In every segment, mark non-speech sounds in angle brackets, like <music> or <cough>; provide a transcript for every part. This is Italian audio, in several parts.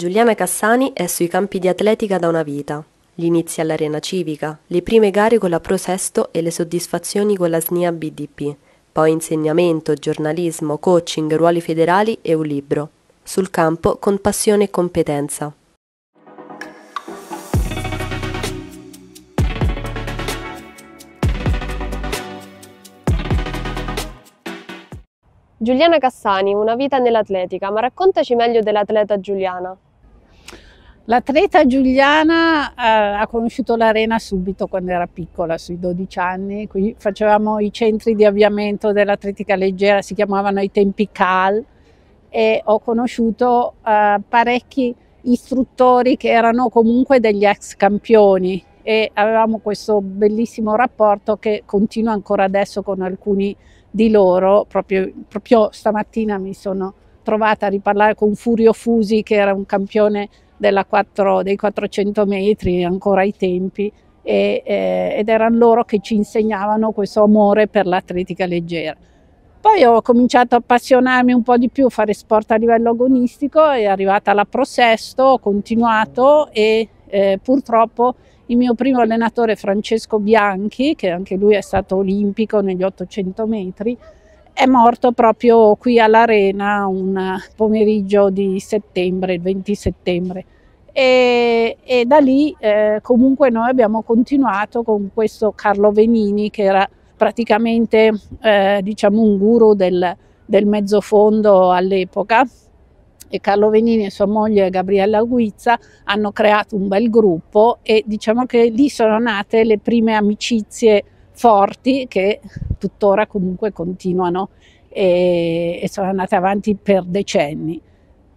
Giuliana Cassani è sui campi di atletica da una vita. Gli inizi all'arena civica, le prime gare con la Pro Sesto e le soddisfazioni con la SNIA BDP, poi insegnamento, giornalismo, coaching, ruoli federali e un libro. Sul campo con passione e competenza. Giuliana Cassani, una vita nell'atletica, ma raccontaci meglio dell'atleta Giuliana. L'atleta Giuliana eh, ha conosciuto l'arena subito quando era piccola, sui 12 anni, qui facevamo i centri di avviamento dell'atletica leggera, si chiamavano i tempi CAL e ho conosciuto eh, parecchi istruttori che erano comunque degli ex campioni e avevamo questo bellissimo rapporto che continua ancora adesso con alcuni di loro, proprio, proprio stamattina mi sono trovata a riparlare con Furio Fusi che era un campione 4, dei 400 metri ancora ai tempi e, eh, ed erano loro che ci insegnavano questo amore per l'atletica leggera. Poi ho cominciato a appassionarmi un po' di più, a fare sport a livello agonistico, è arrivata la Sesto ho continuato e eh, purtroppo il mio primo allenatore Francesco Bianchi, che anche lui è stato olimpico negli 800 metri, è morto proprio qui all'Arena un pomeriggio di settembre, il 20 settembre. E, e da lì eh, comunque noi abbiamo continuato con questo Carlo Venini che era praticamente eh, diciamo un guru del, del mezzofondo all'epoca e Carlo Venini e sua moglie Gabriella Guizza hanno creato un bel gruppo e diciamo che lì sono nate le prime amicizie forti che tuttora comunque continuano e, e sono andate avanti per decenni.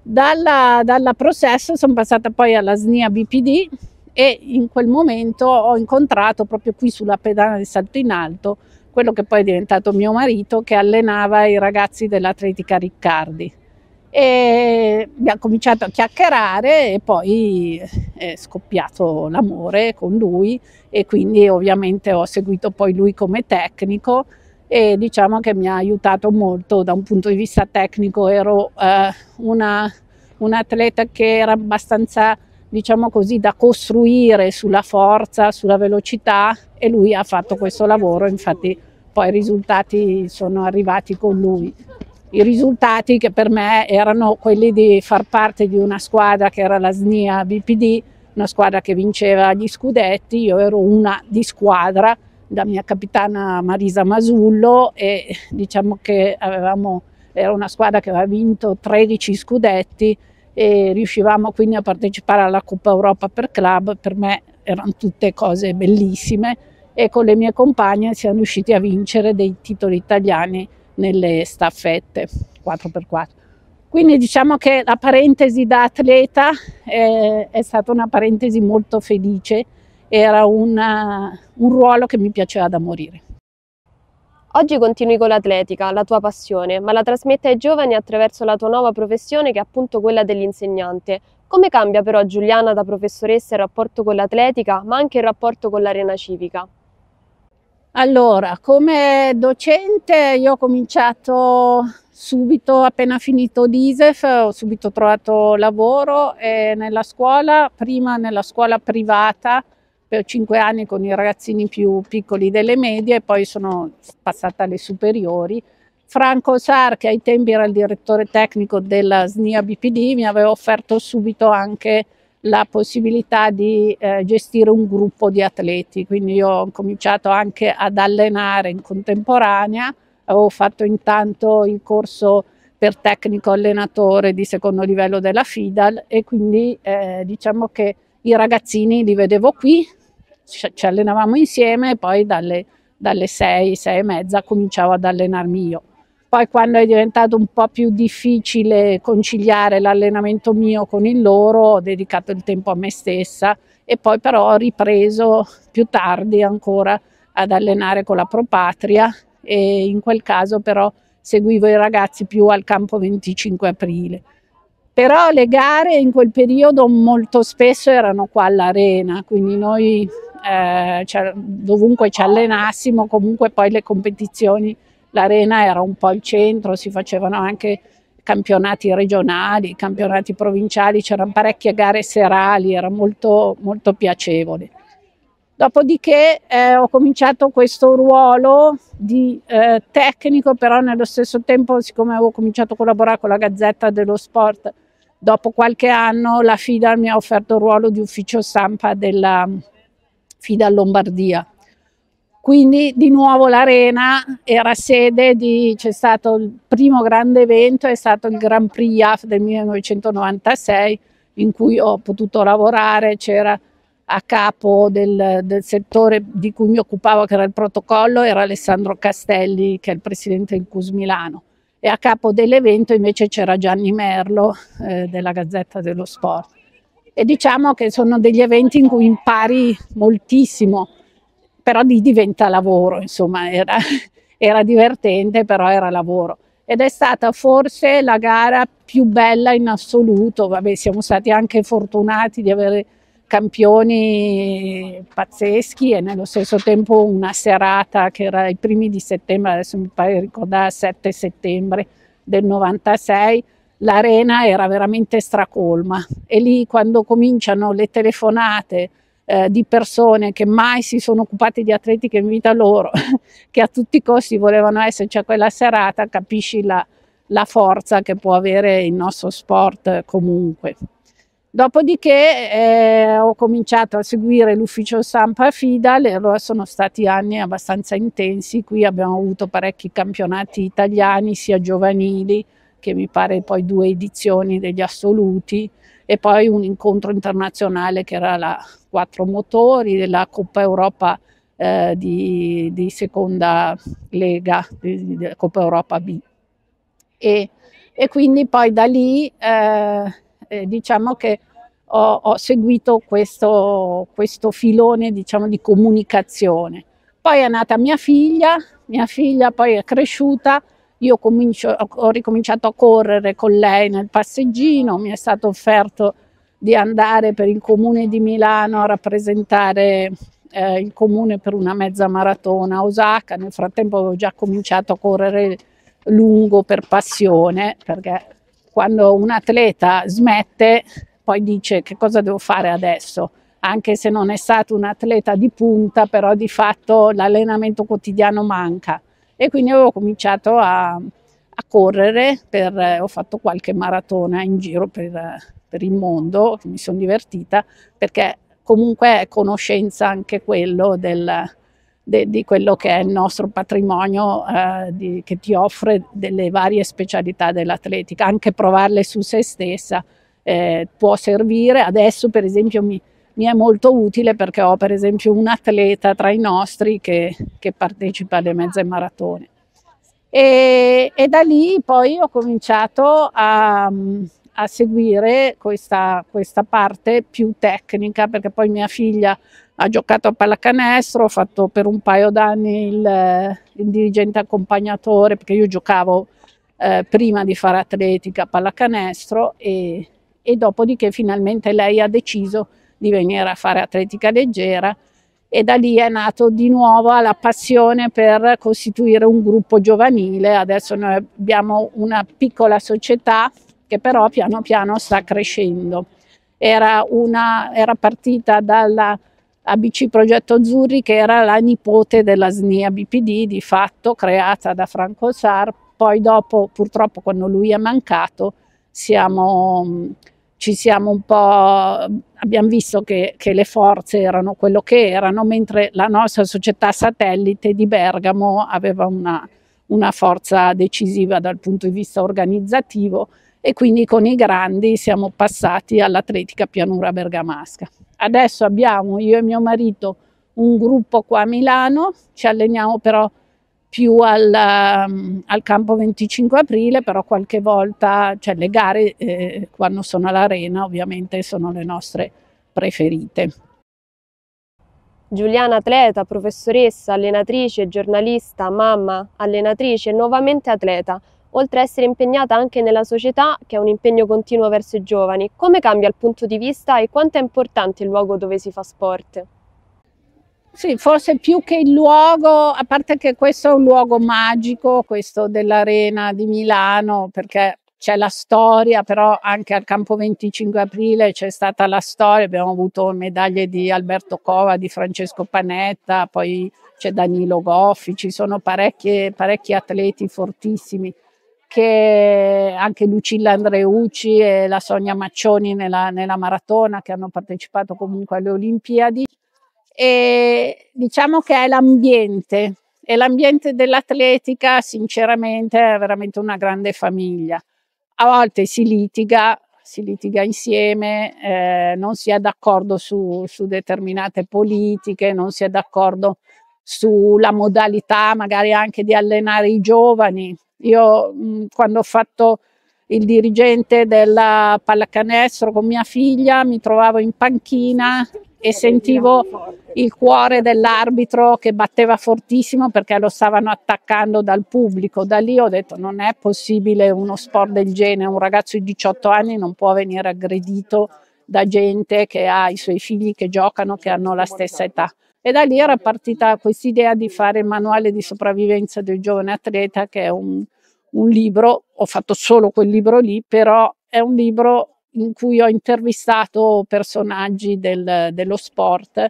Dalla, dalla processo sono passata poi alla SNIA BPD e in quel momento ho incontrato proprio qui sulla pedana di Salto in Alto quello che poi è diventato mio marito che allenava i ragazzi dell'Atletica Riccardi e abbiamo cominciato a chiacchierare e poi eh, è scoppiato l'amore con lui e quindi ovviamente ho seguito poi lui come tecnico e diciamo che mi ha aiutato molto da un punto di vista tecnico, ero eh, una, un atleta che era abbastanza diciamo così da costruire sulla forza, sulla velocità e lui ha fatto questo lavoro, infatti poi i risultati sono arrivati con lui i risultati che per me erano quelli di far parte di una squadra che era la SNIA BPD, una squadra che vinceva gli scudetti, io ero una di squadra, la mia capitana Marisa Masullo e diciamo che avevamo, era una squadra che aveva vinto 13 scudetti e riuscivamo quindi a partecipare alla Coppa Europa per club, per me erano tutte cose bellissime e con le mie compagne siamo riusciti a vincere dei titoli italiani nelle staffette 4x4. Quindi diciamo che la parentesi da atleta è, eh, è stata una parentesi molto felice, era una, un ruolo che mi piaceva da morire. Oggi continui con l'atletica, la tua passione, ma la trasmette ai giovani attraverso la tua nuova professione che è appunto quella dell'insegnante. Come cambia però Giuliana da professoressa il rapporto con l'atletica, ma anche il rapporto con l'arena civica? Allora, come docente io ho cominciato subito, appena finito l'ISEF, ho subito trovato lavoro e nella scuola, prima nella scuola privata per cinque anni con i ragazzini più piccoli delle medie e poi sono passata alle superiori. Franco Sar, che ai tempi era il direttore tecnico della SNIA BPD, mi aveva offerto subito anche la possibilità di eh, gestire un gruppo di atleti, quindi io ho cominciato anche ad allenare in contemporanea, avevo fatto intanto il corso per tecnico allenatore di secondo livello della FIDAL e quindi eh, diciamo che i ragazzini li vedevo qui, ci allenavamo insieme e poi dalle, dalle sei, 6 e mezza cominciavo ad allenarmi io. Poi quando è diventato un po' più difficile conciliare l'allenamento mio con il loro, ho dedicato il tempo a me stessa e poi però ho ripreso più tardi ancora ad allenare con la Propatria e in quel caso però seguivo i ragazzi più al campo 25 aprile. Però le gare in quel periodo molto spesso erano qua all'arena, quindi noi eh, dovunque ci allenassimo comunque poi le competizioni l'arena era un po' il centro, si facevano anche campionati regionali, campionati provinciali, c'erano parecchie gare serali, era molto, molto piacevole. Dopodiché eh, ho cominciato questo ruolo di eh, tecnico, però nello stesso tempo, siccome avevo cominciato a collaborare con la Gazzetta dello Sport, dopo qualche anno la FIDA mi ha offerto il ruolo di ufficio stampa della mm, FIDA Lombardia quindi di nuovo l'arena era sede di, c'è stato il primo grande evento, è stato il Grand Prix IAF del 1996 in cui ho potuto lavorare, c'era a capo del, del, settore di cui mi occupavo che era il protocollo, era Alessandro Castelli che è il presidente del CUS Milano e a capo dell'evento invece c'era Gianni Merlo eh, della Gazzetta dello Sport. E diciamo che sono degli eventi in cui impari moltissimo però lì diventa lavoro, insomma, era, <laughs> era divertente, però era lavoro. Ed è stata forse la gara più bella in assoluto, vabbè, siamo stati anche fortunati di avere campioni pazzeschi e nello stesso tempo una serata che era i primi di settembre, adesso mi pare ricordare 7 settembre del 96, l'arena era veramente stracolma e lì quando cominciano le telefonate eh, di persone che mai si sono occupate di atletica in vita loro, <laughs> che a tutti i costi volevano esserci cioè a quella serata, capisci la, la forza che può avere il nostro sport comunque. Dopodiché eh, ho cominciato a seguire l'ufficio stampa Fidal e allora sono stati anni abbastanza intensi, qui abbiamo avuto parecchi campionati italiani, sia giovanili che mi pare poi due edizioni degli assoluti, e poi un incontro internazionale che era la quattro motori, della Coppa Europa eh, di, di, seconda lega, di, di, Coppa Europa B. E, e quindi poi da lì eh, eh, diciamo che ho, ho seguito questo, questo filone diciamo, di comunicazione. Poi è nata mia figlia, mia figlia poi è cresciuta io comincio, ho ricominciato a correre con lei nel passeggino, mi è stato offerto di andare per il comune di Milano a rappresentare eh, il comune per una mezza maratona a Osaka, nel frattempo avevo già cominciato a correre lungo per passione, perché quando un atleta smette poi dice che cosa devo fare adesso, anche se non è stato un atleta di punta, però di fatto l'allenamento quotidiano manca e quindi avevo cominciato a, a correre, per, ho fatto qualche maratona in giro per, per il mondo, mi sono divertita perché comunque è conoscenza anche quello del, de, di quello che è il nostro patrimonio eh, di, che ti offre delle varie specialità dell'atletica, anche provarle su se stessa eh, può servire. Adesso per esempio mi, mi è molto utile perché ho per esempio un atleta tra i nostri che, che partecipa alle mezze maratone. E, e, da lì poi ho cominciato a, a seguire questa, questa, parte più tecnica perché poi mia figlia ha giocato a pallacanestro, ho fatto per un paio d'anni il, il dirigente accompagnatore perché io giocavo eh, prima di fare atletica a pallacanestro e, e dopodiché finalmente lei ha deciso di venire a fare atletica leggera e da lì è nato di nuovo la passione per costituire un gruppo giovanile. Adesso noi abbiamo una piccola società che però piano piano sta crescendo. Era, una, era partita dalla ABC Progetto Azzurri che era la nipote della SNIA BPD di fatto creata da Franco Sar, poi dopo purtroppo quando lui è mancato siamo ci siamo un po', abbiamo visto che, che, le forze erano quello che erano, mentre la nostra società satellite di Bergamo aveva una, una forza decisiva dal punto di vista organizzativo e quindi con i grandi siamo passati all'atletica pianura bergamasca. Adesso abbiamo io e mio marito un gruppo qua a Milano, ci alleniamo però più al, um, al campo 25 aprile, però qualche volta, cioè le gare eh, quando sono all'arena ovviamente sono le nostre preferite. Giuliana atleta, professoressa, allenatrice, giornalista, mamma, allenatrice, nuovamente atleta, oltre a essere impegnata anche nella società che ha un impegno continuo verso i giovani. Come cambia il punto di vista e quanto è importante il luogo dove si fa sport? Sì, forse più che il luogo, a parte che questo è un luogo magico, questo dell'Arena di Milano, perché c'è la storia, però anche al campo 25 aprile c'è stata la storia, abbiamo avuto medaglie di Alberto Cova, di Francesco Panetta, poi c'è Danilo Goffi, ci sono parecchi atleti fortissimi che anche Lucilla Andreucci e la Sonia Maccioni nella, nella maratona che hanno partecipato comunque alle Olimpiadi e diciamo che è l'ambiente, e l'ambiente dell'atletica sinceramente è veramente una grande famiglia. A volte si litiga, si litiga insieme, eh, non si è d'accordo su, su determinate politiche, non si è d'accordo sulla modalità magari anche di allenare i giovani. Io mh, quando ho fatto il dirigente della pallacanestro con mia figlia mi trovavo in panchina e sentivo il cuore dell'arbitro che batteva fortissimo perché lo stavano attaccando dal pubblico. Da lì ho detto non è possibile uno sport del genere, un ragazzo di 18 anni non può venire aggredito da gente che ha i suoi figli che giocano, che hanno la stessa età. E da lì era partita questa idea di fare il manuale di sopravvivenza del giovane atleta, che è un, un libro, ho fatto solo quel libro lì, però è un libro in cui ho intervistato personaggi del, dello sport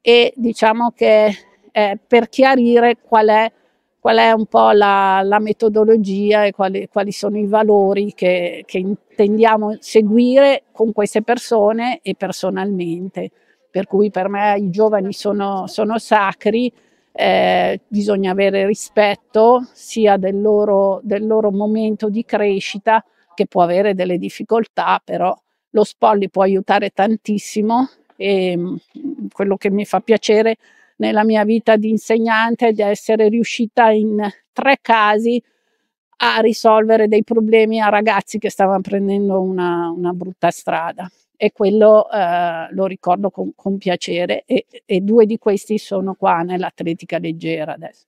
e diciamo che eh, per chiarire qual è, qual è, un po' la, la metodologia e quali, quali, sono i valori che, che intendiamo seguire con queste persone e personalmente. Per cui per me i giovani sono, sono sacri, eh, bisogna avere rispetto sia del loro, del loro momento di crescita, che può avere delle difficoltà, però lo spolli può aiutare tantissimo e mm, quello che mi fa piacere nella mia vita di insegnante è di essere riuscita in tre casi a risolvere dei problemi a ragazzi che stavano prendendo una, una brutta strada e quello eh, lo ricordo con, con piacere e, e, due di questi sono qua nell'atletica leggera adesso.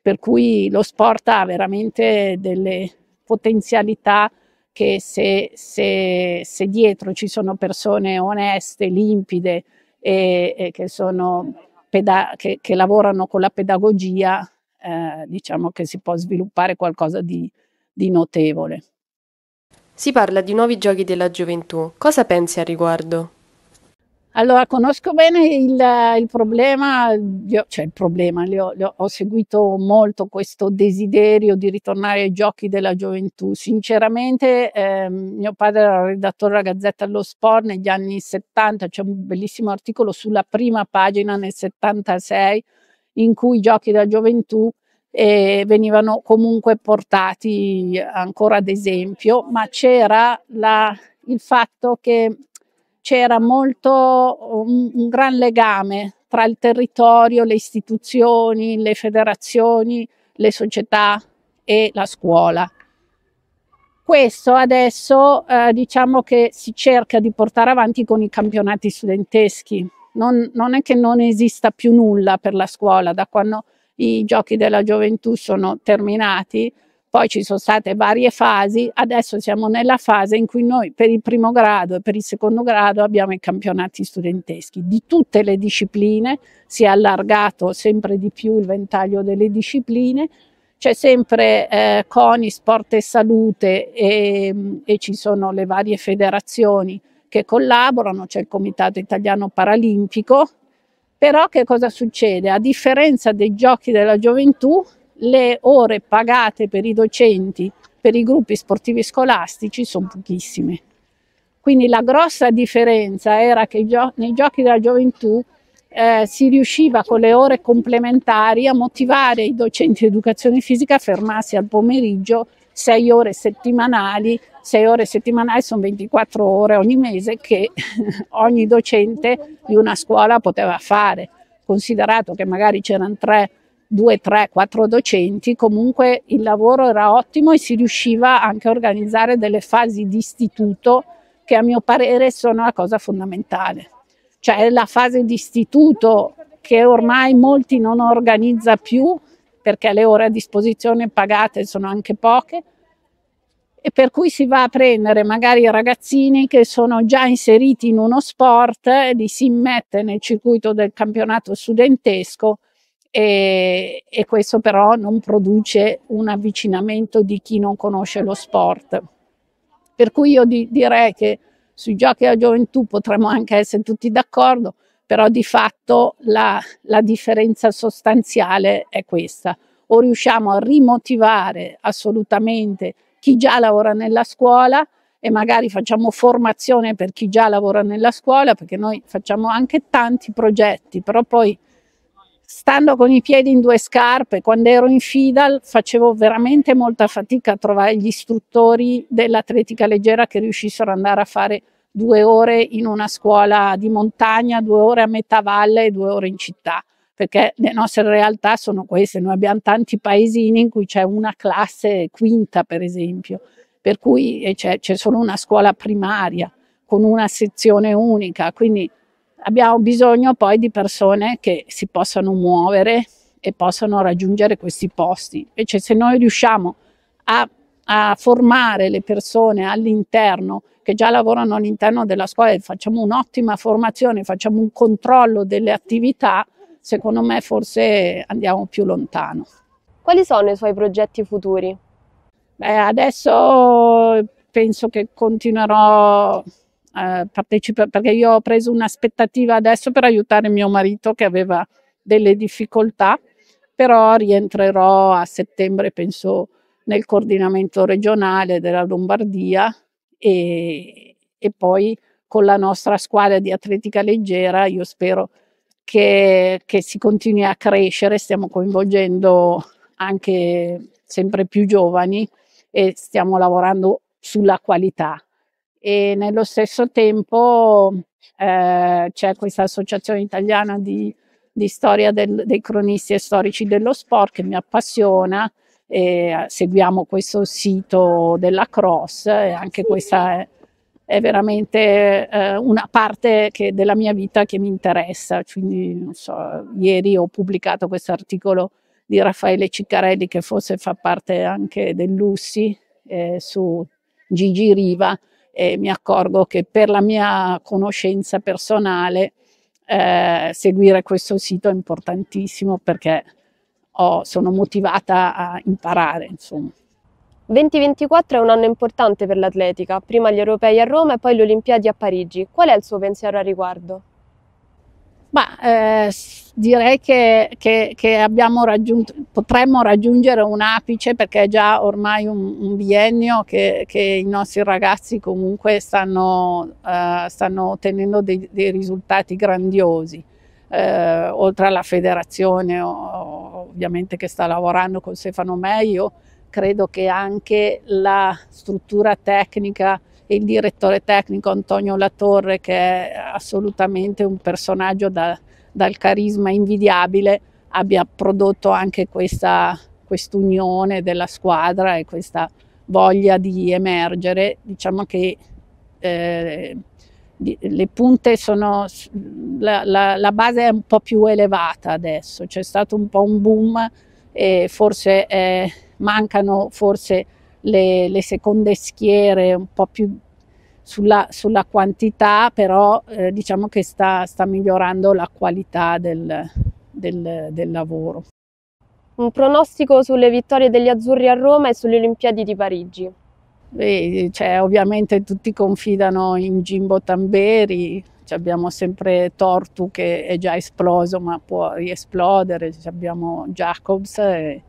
Per cui lo sport ha veramente delle potenzialità che se, se, se dietro ci sono persone oneste, limpide e, e che, che, che, lavorano con la pedagogia, eh, diciamo che si può sviluppare qualcosa di, di notevole. Si parla di nuovi giochi della gioventù. Cosa pensi al riguardo? Allora, conosco bene il, il problema, cioè il problema, ho, ho, seguito molto questo desiderio di ritornare ai giochi della gioventù. Sinceramente, eh, mio padre era redattore della Gazzetta dello Sport negli anni 70, c'è un bellissimo articolo sulla prima pagina nel 76 in cui i giochi della gioventù eh, venivano comunque portati ancora ad esempio, ma c'era la, il fatto che c'era molto un, un gran legame tra il territorio, le istituzioni, le federazioni, le società e la scuola. Questo adesso eh, diciamo che si cerca di portare avanti con i campionati studenteschi. Non, non, è che non esista più nulla per la scuola da quando i giochi della gioventù sono terminati, poi ci sono state varie fasi, adesso siamo nella fase in cui noi per il primo grado e per il secondo grado abbiamo i campionati studenteschi di tutte le discipline, si è allargato sempre di più il ventaglio delle discipline, c'è sempre eh, CONI, Sport e Salute e, e ci sono le varie federazioni che collaborano, c'è il Comitato Italiano Paralimpico, però che cosa succede? A differenza dei giochi della gioventù, le ore pagate per i docenti, per i gruppi sportivi scolastici sono pochissime. Quindi la grossa differenza era che nei giochi della gioventù eh, si riusciva con le ore complementari a motivare i docenti di educazione fisica a fermarsi al pomeriggio 6 ore settimanali, 6 ore settimanali sono 24 ore ogni mese che <laughs> ogni docente di una scuola poteva fare, considerato che magari c'erano tre due, tre, quattro docenti, comunque il lavoro era ottimo e si riusciva anche a organizzare delle fasi di istituto che a mio parere sono la cosa fondamentale. Cioè la fase di istituto che ormai molti non organizza più perché le ore a disposizione pagate sono anche poche e per cui si va a prendere magari ragazzini che sono già inseriti in uno sport, e li si mette nel circuito del campionato studentesco e, e questo però non produce un avvicinamento di chi non conosce lo sport. Per cui io di, direi che sui giochi della gioventù potremmo anche essere tutti d'accordo, però di fatto la, la differenza sostanziale è questa. O riusciamo a rimotivare assolutamente chi già lavora nella scuola e magari facciamo formazione per chi già lavora nella scuola, perché noi facciamo anche tanti progetti, però poi stando con i piedi in due scarpe, quando ero in FIDAL facevo veramente molta fatica a trovare gli istruttori dell'atletica leggera che riuscissero ad andare a fare due ore in una scuola di montagna, due ore a metà valle e due ore in città, perché le nostre realtà sono queste, noi abbiamo tanti paesini in cui c'è una classe quinta per esempio, per cui eh, c'è, solo una scuola primaria con una sezione unica, quindi abbiamo bisogno poi di persone che si possano muovere e possano raggiungere questi posti. Invece se noi riusciamo a, a formare le persone all'interno, che già lavorano all'interno della scuola e facciamo un'ottima formazione, facciamo un controllo delle attività, secondo me forse andiamo più lontano. Quali sono i suoi progetti futuri? Beh, adesso penso che continuerò eh, partecipa perché io ho preso un'aspettativa adesso per aiutare mio marito che aveva delle difficoltà, però rientrerò a settembre, penso, nel coordinamento regionale della Lombardia e, e poi con la nostra squadra di atletica leggera io spero che, che si continui a crescere, stiamo coinvolgendo anche sempre più giovani e stiamo lavorando sulla qualità e nello stesso tempo eh, c'è questa associazione italiana di, di storia del, dei cronisti e storici dello sport che mi appassiona e eh, seguiamo questo sito della Cross e anche questa è, è veramente eh, una parte che, della mia vita che mi interessa. Quindi, so, ieri ho pubblicato questo articolo di Raffaele Ciccarelli che forse fa parte anche del Lussi eh, su Gigi Riva e mi accorgo che per la mia conoscenza personale eh, seguire questo sito è importantissimo perché ho, sono motivata a imparare, insomma. 2024 è un anno importante per l'atletica, prima gli europei a Roma e poi le Olimpiadi a Parigi. Qual è il suo pensiero a riguardo? Beh, eh, direi che, che, che potremmo raggiungere un apice perché è già ormai un, un biennio che, che, i nostri ragazzi comunque stanno, eh, stanno ottenendo dei, dei, risultati grandiosi. Eh, oltre alla federazione ovviamente che sta lavorando con Stefano Meio, credo che anche la struttura tecnica il direttore tecnico Antonio Latorre che è assolutamente un personaggio da, dal carisma invidiabile abbia prodotto anche questa quest'unione della squadra e questa voglia di emergere. Diciamo che eh, le punte sono, la, la, la, base è un po' più elevata adesso, c'è stato un po' un boom e forse eh, mancano forse le, le seconde schiere un po' più sulla, sulla quantità, però eh, diciamo che sta, sta, migliorando la qualità del, del, del lavoro. Un pronostico sulle vittorie degli azzurri a Roma e sulle Olimpiadi di Parigi. Beh, cioè, ovviamente tutti confidano in Jimbo Tamberi, abbiamo sempre Tortu che è già esploso ma può riesplodere, abbiamo Jacobs e,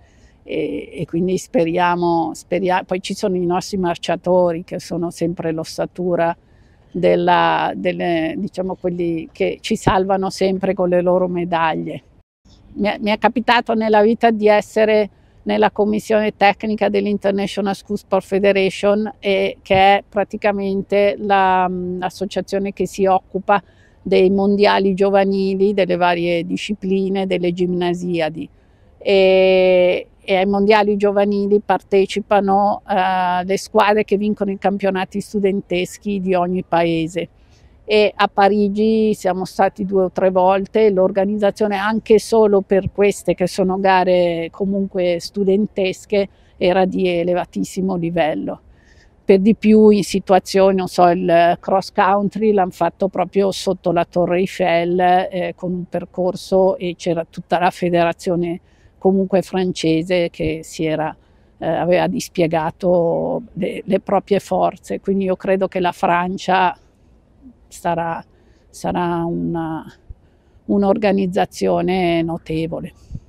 e, e quindi speriamo, speriamo, poi ci sono i nostri marciatori che sono sempre l'ossatura della, delle, diciamo quelli che ci salvano sempre con le loro medaglie. Mi è, mi è capitato nella vita di essere nella commissione tecnica dell'International School Sport Federation, e, che è praticamente l'associazione la, che si occupa dei mondiali giovanili, delle varie discipline, delle ginnasiadi e, e ai mondiali giovanili partecipano eh, le squadre che vincono i campionati studenteschi di ogni paese. E a Parigi siamo stati due o tre volte, l'organizzazione anche solo per queste che sono gare comunque studentesche era di elevatissimo livello. Per di più in situazioni, non so, il cross country l'hanno fatto proprio sotto la Torre Eiffel eh, con un percorso e c'era tutta la federazione comunque francese che si era, eh, aveva dispiegato le, le, proprie forze. Quindi io credo che la Francia sarà, sarà un'organizzazione notevole.